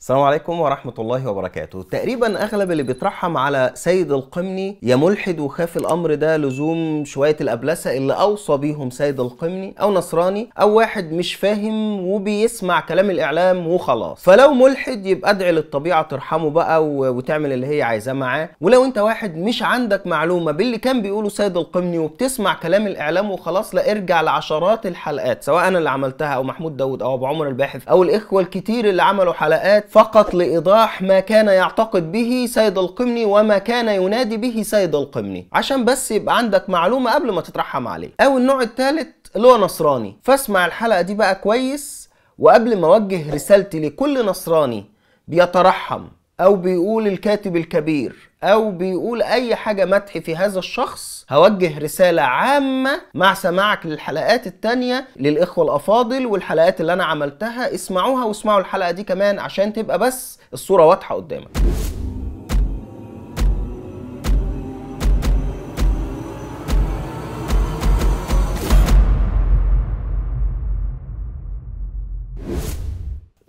السلام عليكم ورحمة الله وبركاته تقريبا أغلب اللي بيترحم على سيد القمني يا ملحد وخاف الأمر ده لزوم شوية الأبلسة اللي أوصى بيهم سيد القمني أو نصراني أو واحد مش فاهم وبيسمع كلام الإعلام وخلاص فلو ملحد يبقى ادعي للطبيعة ترحمه بقى وتعمل اللي هي عايزاه معاه ولو أنت واحد مش عندك معلومة باللي كان بيقوله سيد القمني وبتسمع كلام الإعلام وخلاص لا ارجع لعشرات الحلقات سواء أنا اللي عملتها أو محمود داود أو أبو عمر الباحث أو الإخوة الكتير اللي عملوا حلقات فقط لإيضاح ما كان يعتقد به سيد القمني وما كان ينادي به سيد القمني عشان بس يبقى عندك معلومة قبل ما تترحم عليه أو النوع الثالث اللي هو نصراني فاسمع الحلقة دي بقى كويس وقبل ما أوجه رسالتي لكل نصراني بيترحم او بيقول الكاتب الكبير او بيقول اي حاجه مدح في هذا الشخص هوجه رساله عامه مع سماعك للحلقات التانية للاخوه الافاضل والحلقات اللي انا عملتها اسمعوها واسمعوا الحلقه دي كمان عشان تبقى بس الصوره واضحه قدامك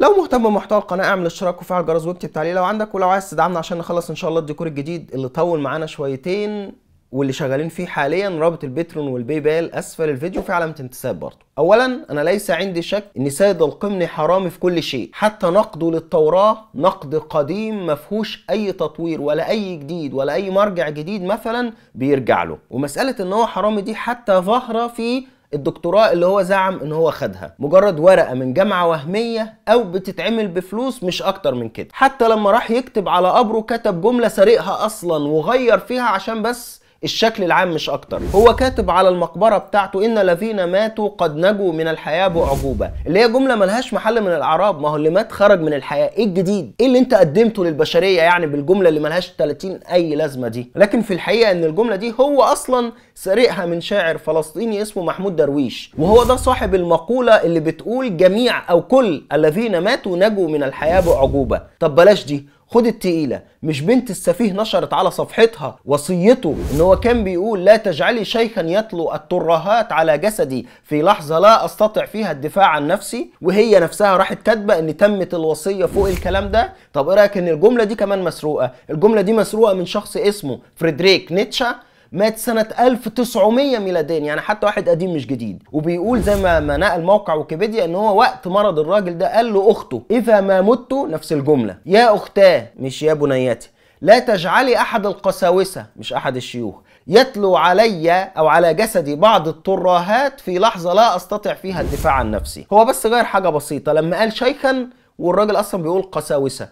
لو مهتم بمحتوى القناه اعمل اشتراك وفعل جرس واكتب تعليق لو عندك ولو عايز تدعمنا عشان نخلص ان شاء الله الديكور الجديد اللي طول معانا شويتين واللي شغالين فيه حاليا رابط البترون والباي بال اسفل الفيديو في علامه انتساب برضه اولا انا ليس عندي شك ان سيد القمني حرامي في كل شيء حتى نقده للتوراه نقد قديم ما فيهوش اي تطوير ولا اي جديد ولا اي مرجع جديد مثلا بيرجع له ومساله ان هو حرامي دي حتى ظاهره في الدكتوراه اللي هو زعم ان هو خدها مجرد ورقه من جامعه وهميه او بتتعمل بفلوس مش اكتر من كده حتى لما راح يكتب على قبره كتب جمله سارقها اصلا وغير فيها عشان بس الشكل العام مش اكتر هو كاتب على المقبره بتاعته ان الذين ماتوا قد نجوا من الحياه باعجوبه اللي هي جمله ملهاش محل من الاعراب ما هو اللي مات خرج من الحياه ايه الجديد ايه اللي انت قدمته للبشريه يعني بالجمله اللي ملهاش 30 اي لازمه دي لكن في الحقيقه ان الجمله دي هو اصلا سرقها من شاعر فلسطيني اسمه محمود درويش وهو ده صاحب المقوله اللي بتقول جميع او كل الذين ماتوا نجوا من الحياه باعجوبه طب بلاش دي خد التقيلة مش بنت السفيه نشرت على صفحتها وصيته ان هو كان بيقول لا تجعلي شيخا يتلو الترهات على جسدي في لحظة لا استطع فيها الدفاع عن نفسي وهي نفسها راحت كاتبة ان تمت الوصية فوق الكلام ده طب ايه رأيك ان الجملة دي كمان مسروقة الجملة دي مسروقة من شخص اسمه فريدريك نيتشا مات سنة 1900 ميلاديا يعني حتى واحد قديم مش جديد وبيقول زي ما ما نقل موقع ويكيبيديا ان هو وقت مرض الراجل ده قال له اخته اذا ما مت نفس الجملة يا اختاه مش يا بنيتي لا تجعلي احد القساوسة مش احد الشيوخ يتلو علي او على جسدي بعض التراهات في لحظة لا استطيع فيها الدفاع عن نفسي هو بس غير حاجة بسيطة لما قال شيخا والراجل اصلا بيقول قساوسة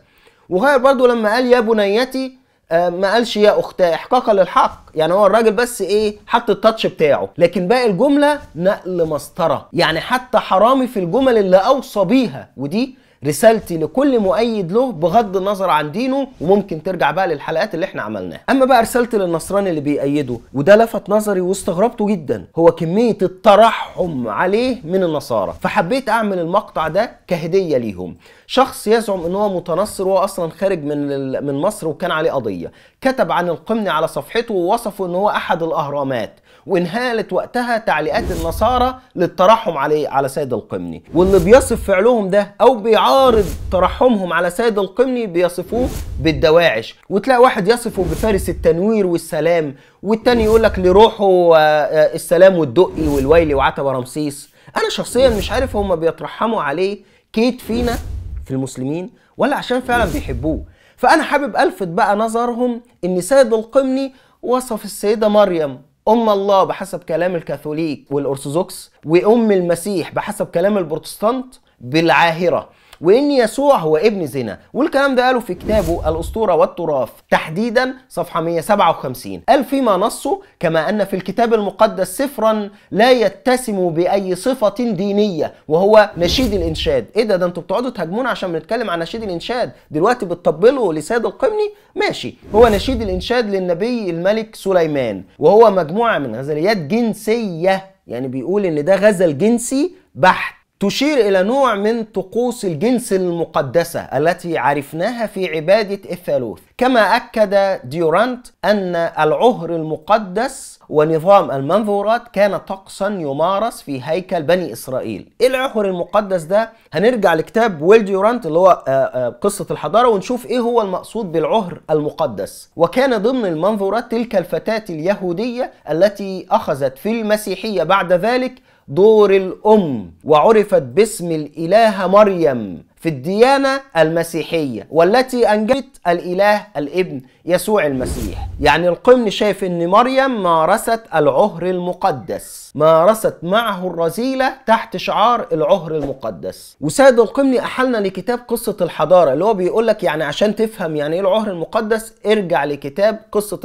وغير برضو لما قال يا بنيتي آه، ما قالش يا اختي احقاقا للحق يعني هو الراجل بس ايه حط التاتش بتاعه لكن باقي الجمله نقل مسطره يعني حتى حرامي في الجمل اللي اوصى بيها ودي رسالتي لكل مؤيد له بغض النظر عن دينه وممكن ترجع بقى للحلقات اللي احنا عملناها اما بقى رسالتي للنصراني اللي بيأيده وده لفت نظري واستغربته جدا هو كميه الترحم عليه من النصارى فحبيت اعمل المقطع ده كهديه ليهم شخص يزعم ان هو متنصر وهو اصلا خارج من من مصر وكان عليه قضيه كتب عن القمني على صفحته ووصفه ان هو احد الاهرامات وانهالت وقتها تعليقات النصارى للترحم عليه على سيد القمني واللي بيصف فعلهم ده او بيعرف عارض ترحمهم على سيد القمني بيصفوه بالدواعش وتلاقي واحد يصفه بفارس التنوير والسلام والتاني يقول لك لروحه آه، آه، السلام والدقي والويلي وعتبة رمسيس انا شخصيا مش عارف هم بيترحموا عليه كيت فينا في المسلمين ولا عشان فعلا بيحبوه فانا حابب الفت بقى نظرهم ان سيد القمني وصف السيدة مريم أم الله بحسب كلام الكاثوليك والأرثوذكس وأم المسيح بحسب كلام البروتستانت بالعاهرة وان يسوع هو ابن زنا والكلام ده قاله في كتابه الاسطوره والتراث تحديدا صفحه 157 قال فيما نصه كما ان في الكتاب المقدس سفرا لا يتسم باي صفه دينيه وهو نشيد الانشاد ايه ده ده انتوا بتقعدوا تهاجمونا عشان بنتكلم عن نشيد الانشاد دلوقتي بتطبلوا لسيد القمني ماشي هو نشيد الانشاد للنبي الملك سليمان وهو مجموعه من غزليات جنسيه يعني بيقول ان ده غزل جنسي بحت تشير إلى نوع من طقوس الجنس المقدسة التي عرفناها في عبادة الثالوث كما أكد ديورانت أن العهر المقدس ونظام المنظورات كان طقسا يمارس في هيكل بني إسرائيل إيه العهر المقدس ده؟ هنرجع لكتاب ويل ديورانت اللي هو آه، آه، قصة الحضارة ونشوف إيه هو المقصود بالعهر المقدس وكان ضمن المنظورات تلك الفتاة اليهودية التي أخذت في المسيحية بعد ذلك دور الأم وعرفت باسم الإلهة مريم في الديانة المسيحية والتي أنجبت الإله الابن يسوع المسيح يعني القمن شايف أن مريم مارست العهر المقدس مارست معه الرذيلة تحت شعار العهر المقدس وسيد القمني أحلنا لكتاب قصة الحضارة اللي هو بيقول لك يعني عشان تفهم يعني إيه العهر المقدس ارجع لكتاب قصة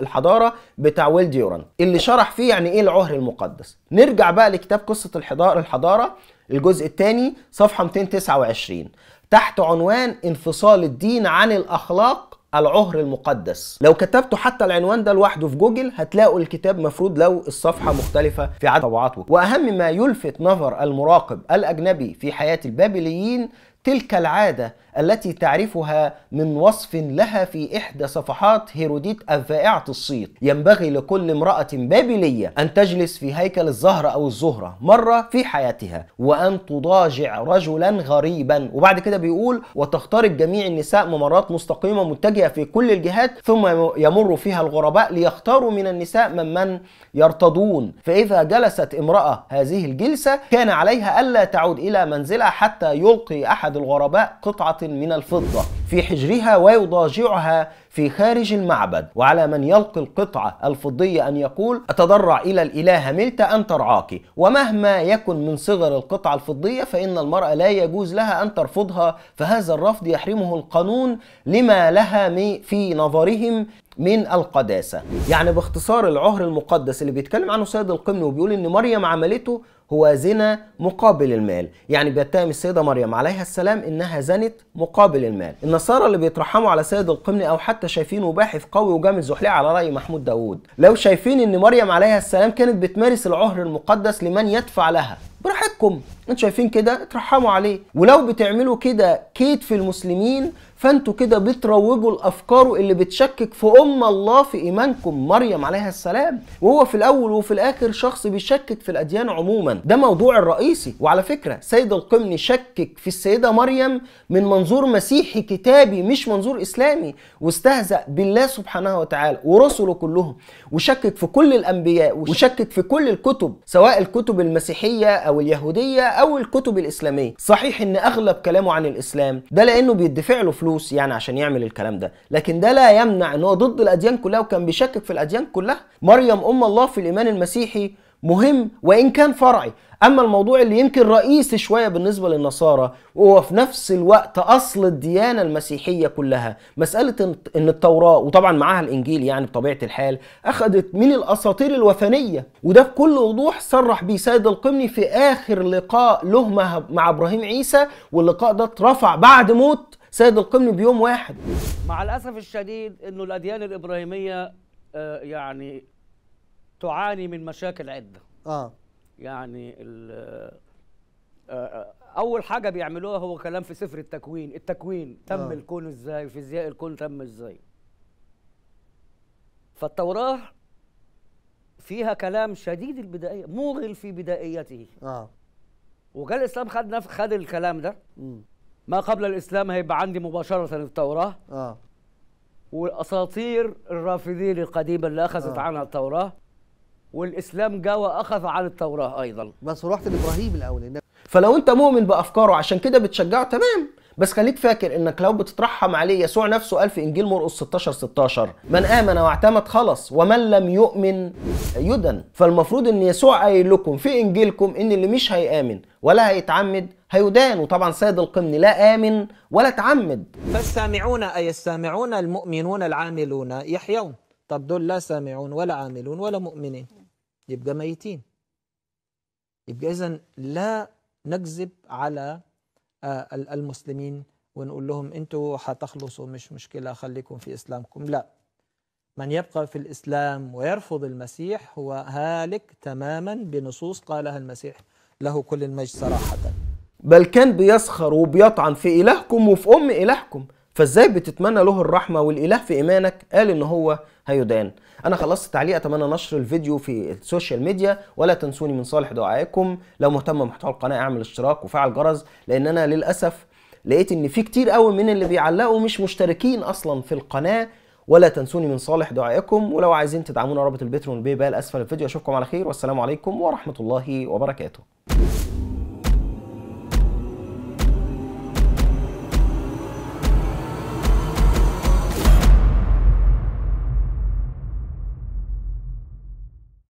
الحضارة بتاع ويل ديوران اللي شرح فيه يعني إيه العهر المقدس نرجع بقى لكتاب قصة الحضارة الجزء الثاني صفحه 229 تحت عنوان انفصال الدين عن الاخلاق العهر المقدس لو كتبتوا حتى العنوان ده لوحده في جوجل هتلاقوا الكتاب مفروض لو الصفحة مختلفة في عدد طبعاته وأهم ما يلفت نظر المراقب الأجنبي في حياة البابليين تلك العادة التي تعرفها من وصف لها في إحدى صفحات هيروديت الذائعة الصيت ينبغي لكل امرأة بابلية أن تجلس في هيكل الزهرة أو الزهرة مرة في حياتها وأن تضاجع رجلا غريبا وبعد كده بيقول وتخترق جميع النساء ممرات مستقيمة متجهة في كل الجهات ثم يمر فيها الغرباء ليختاروا من النساء من من يرتضون فإذا جلست امرأة هذه الجلسة كان عليها ألا تعود إلى منزلها حتى يلقي أحد الغرباء قطعة من الفضة في حجرها ويضاجعها في خارج المعبد وعلى من يلقي القطعة الفضية أن يقول أتضرع إلى الإله ملت أن ترعاك ومهما يكن من صغر القطعة الفضية فإن المرأة لا يجوز لها أن ترفضها فهذا الرفض يحرمه القانون لما لها في نظرهم من القداسة يعني باختصار العهر المقدس اللي بيتكلم عنه سيد القمن وبيقول ان مريم عملته هو زنا مقابل المال يعني بيتهم السيدة مريم عليها السلام انها زنت مقابل المال النصارى اللي بيترحموا على سيد القمن او حتى شايفينه باحث قوي وجامد زحلية على رأي محمود داوود لو شايفين ان مريم عليها السلام كانت بتمارس العهر المقدس لمن يدفع لها براحتكم انتوا شايفين كده اترحموا عليه ولو بتعملوا كده كيد في المسلمين فانتوا كده بتروجوا لافكاره اللي بتشكك في ام الله في ايمانكم مريم عليها السلام وهو في الاول وفي الاخر شخص بيشكك في الاديان عموما ده موضوع الرئيسي وعلى فكره سيد القمني شكك في السيده مريم من منظور مسيحي كتابي مش منظور اسلامي واستهزأ بالله سبحانه وتعالى ورسله كلهم وشكك في كل الانبياء وشكك في كل الكتب سواء الكتب المسيحيه او اليهوديه او الكتب الاسلاميه صحيح ان اغلب كلامه عن الاسلام ده لانه بيدفع له فلوس فلوس يعني عشان يعمل الكلام ده لكن ده لا يمنع ان هو ضد الاديان كلها وكان بيشكك في الاديان كلها مريم ام الله في الايمان المسيحي مهم وان كان فرعي اما الموضوع اللي يمكن رئيسي شويه بالنسبه للنصارى وهو في نفس الوقت اصل الديانه المسيحيه كلها مساله ان التوراه وطبعا معاها الانجيل يعني بطبيعه الحال اخذت من الاساطير الوثنيه وده بكل وضوح صرح بيه سيد القمني في اخر لقاء له مع ابراهيم عيسى واللقاء ده اترفع بعد موت سيد القمني بيوم واحد مع الاسف الشديد انه الاديان الابراهيميه آه، يعني تعاني من مشاكل عده اه يعني ال آه، آه، اول حاجه بيعملوها هو كلام في سفر التكوين التكوين تم آه. الكون ازاي فيزياء الكون تم ازاي فالتوراه فيها كلام شديد البدائيه موغل في بدائيته اه وقال الاسلام خد خد الكلام ده م. ما قبل الاسلام هيبقى عندي مباشره التوراه اه والاساطير الرافدين القديمه اللي اخذت آه. عنها التوراه والاسلام جاء واخذ عن التوراه ايضا بس رحت لابراهيم الاول فلو انت مؤمن بافكاره عشان كده بتشجعه تمام بس خليك فاكر انك لو بتترحم عليه يسوع نفسه قال في انجيل مرقس 16 16 من امن واعتمد خلص ومن لم يؤمن يدن فالمفروض ان يسوع قايل لكم في انجيلكم ان اللي مش هيامن ولا هيتعمد هيدان وطبعا سيد القمن لا آمن ولا تعمد فالسامعون أي السامعون المؤمنون العاملون يحيون طب دول لا سامعون ولا عاملون ولا مؤمنين يبقى ميتين يبقى إذا لا نكذب على آه، المسلمين ونقول لهم انتوا هتخلصوا مش مشكلة خليكم في إسلامكم لا من يبقى في الإسلام ويرفض المسيح هو هالك تماما بنصوص قالها المسيح له كل المجد صراحة بل كان بيسخر وبيطعن في إلهكم وفي أم إلهكم فازاي بتتمنى له الرحمه والاله في ايمانك قال ان هو هيدان انا خلصت تعليق اتمنى نشر الفيديو في السوشيال ميديا ولا تنسوني من صالح دعائكم لو مهتم بمحتوى القناه اعمل اشتراك وفعل جرس لان انا للاسف لقيت ان في كتير قوي من اللي بيعلقوا مش مشتركين اصلا في القناه ولا تنسوني من صالح دعائكم ولو عايزين تدعمونا رابط البترون بيبال اسفل الفيديو اشوفكم على خير والسلام عليكم ورحمه الله وبركاته